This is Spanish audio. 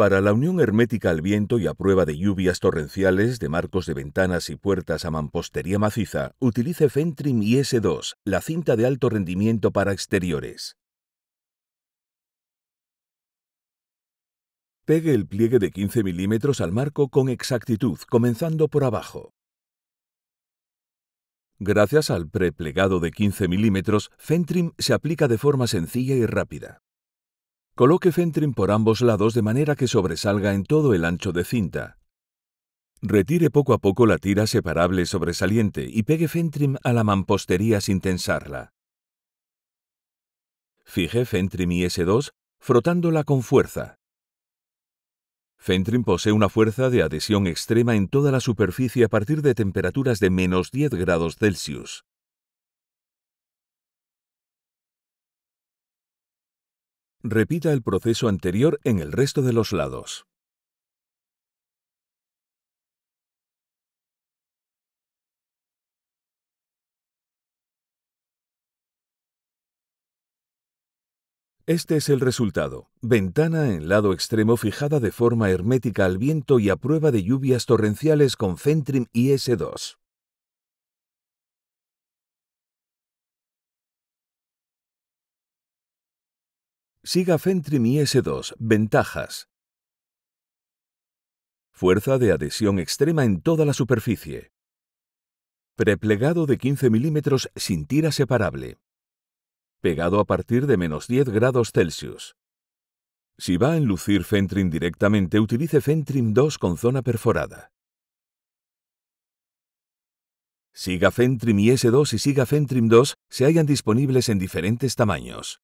para la unión hermética al viento y a prueba de lluvias torrenciales de marcos de ventanas y puertas a mampostería maciza, utilice Fentrim IS2, la cinta de alto rendimiento para exteriores. Pegue el pliegue de 15 mm al marco con exactitud, comenzando por abajo. Gracias al preplegado de 15 mm, Fentrim se aplica de forma sencilla y rápida. Coloque FENTRIM por ambos lados de manera que sobresalga en todo el ancho de cinta. Retire poco a poco la tira separable sobresaliente y pegue Fentrim a la mampostería sin tensarla. Fije Fentrim is 2 frotándola con fuerza. Fentrim posee una fuerza de adhesión extrema en toda la superficie a partir de temperaturas de menos 10 grados Celsius. Repita el proceso anterior en el resto de los lados. Este es el resultado. Ventana en lado extremo fijada de forma hermética al viento y a prueba de lluvias torrenciales con Centrim IS-2. Siga Fentrim IS-2. Ventajas. Fuerza de adhesión extrema en toda la superficie. Preplegado de 15 milímetros sin tira separable. Pegado a partir de menos 10 grados Celsius. Si va a enlucir Fentrim directamente, utilice Fentrim 2 con zona perforada. Siga Fentrim y S2 y Siga Fentrim 2 se hayan disponibles en diferentes tamaños.